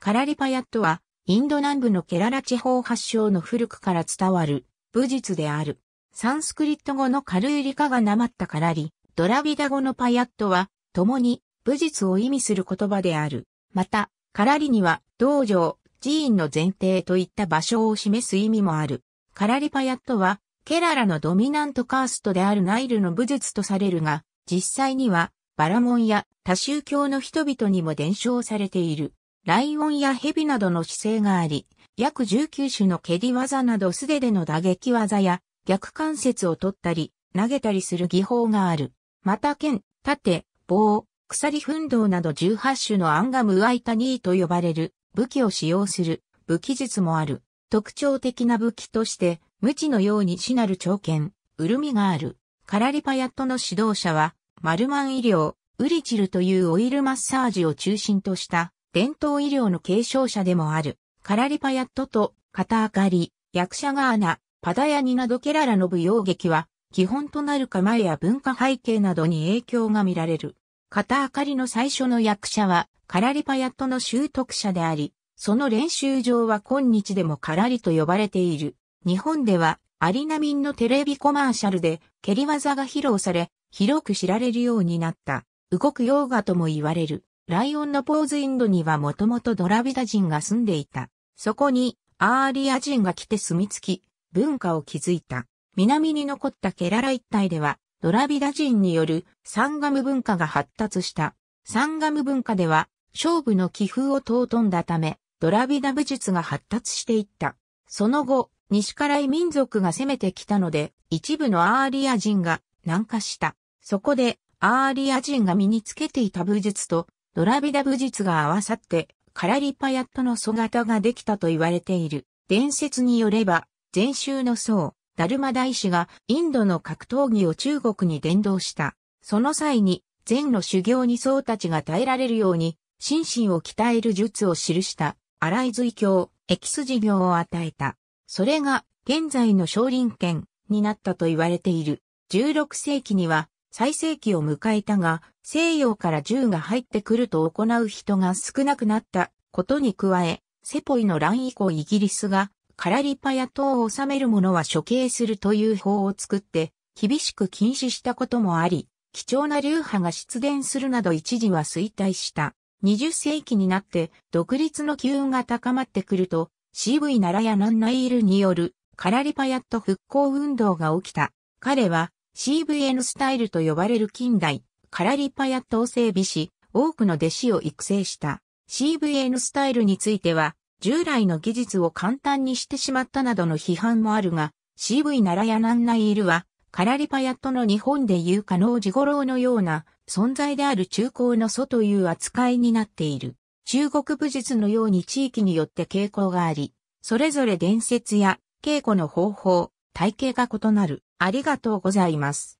カラリパヤットは、インド南部のケララ地方発祥の古くから伝わる、武術である。サンスクリット語のカルイリカがなまったカラリ、ドラビダ語のパヤットは、共に、武術を意味する言葉である。また、カラリには、道場、寺院の前提といった場所を示す意味もある。カラリパヤットは、ケララのドミナントカーストであるナイルの武術とされるが、実際には、バラモンや多宗教の人々にも伝承されている。ライオンやヘビなどの姿勢があり、約19種の蹴り技など素手での打撃技や逆関節を取ったり、投げたりする技法がある。また剣、盾、棒、鎖奮闘など18種のアンガムアイタニーと呼ばれる武器を使用する武器術もある。特徴的な武器として、無知のように死なる長剣、うるみがある。カラリパヤットの指導者は、マルマン医療、ウリチルというオイルマッサージを中心とした伝統医療の継承者でもある、カラリパヤットと、肩あかり、役者ガーナ、パダヤニなどケララの舞踊劇は、基本となる構えや文化背景などに影響が見られる。肩あかりの最初の役者は、カラリパヤットの習得者であり、その練習場は今日でもカラリと呼ばれている。日本では、アリナミンのテレビコマーシャルで、蹴り技が披露され、広く知られるようになった。動くヨーガとも言われる。ライオンのポーズインドにはもともとドラビダ人が住んでいた。そこにアーリア人が来て住み着き、文化を築いた。南に残ったケララ一帯では、ドラビダ人によるサンガム文化が発達した。サンガム文化では、勝負の気風を尊んだため、ドラビダ武術が発達していった。その後、西から異民族が攻めてきたので、一部のアーリア人が南下した。そこで、アーリア人が身につけていた武術とドラビダ武術が合わさって、カラリパヤットの姿型ができたと言われている。伝説によれば、禅宗の僧、ダルマ大師がインドの格闘技を中国に伝道した。その際に、禅の修行に僧たちが耐えられるように、心身を鍛える術を記した、荒井随教、エキス事業を与えた。それが、現在の少林拳になったと言われている。16世紀には、最盛期を迎えたが、西洋から銃が入ってくると行う人が少なくなったことに加え、セポイの乱以降イギリスがカラリパや党を治める者は処刑するという法を作って、厳しく禁止したこともあり、貴重な流派が出現するなど一時は衰退した。20世紀になって独立の機運が高まってくると、CV ならやナンナイールによるカラリパヤット復興運動が起きた。彼は CVN スタイルと呼ばれる近代、カラリパヤットを整備し、多くの弟子を育成した CVN スタイルについては、従来の技術を簡単にしてしまったなどの批判もあるが、CV ならやなんないいるは、カラリパヤットの日本でいう可能ジゴロウのような存在である中高の祖という扱いになっている。中国武術のように地域によって傾向があり、それぞれ伝説や稽古の方法、体系が異なる。ありがとうございます。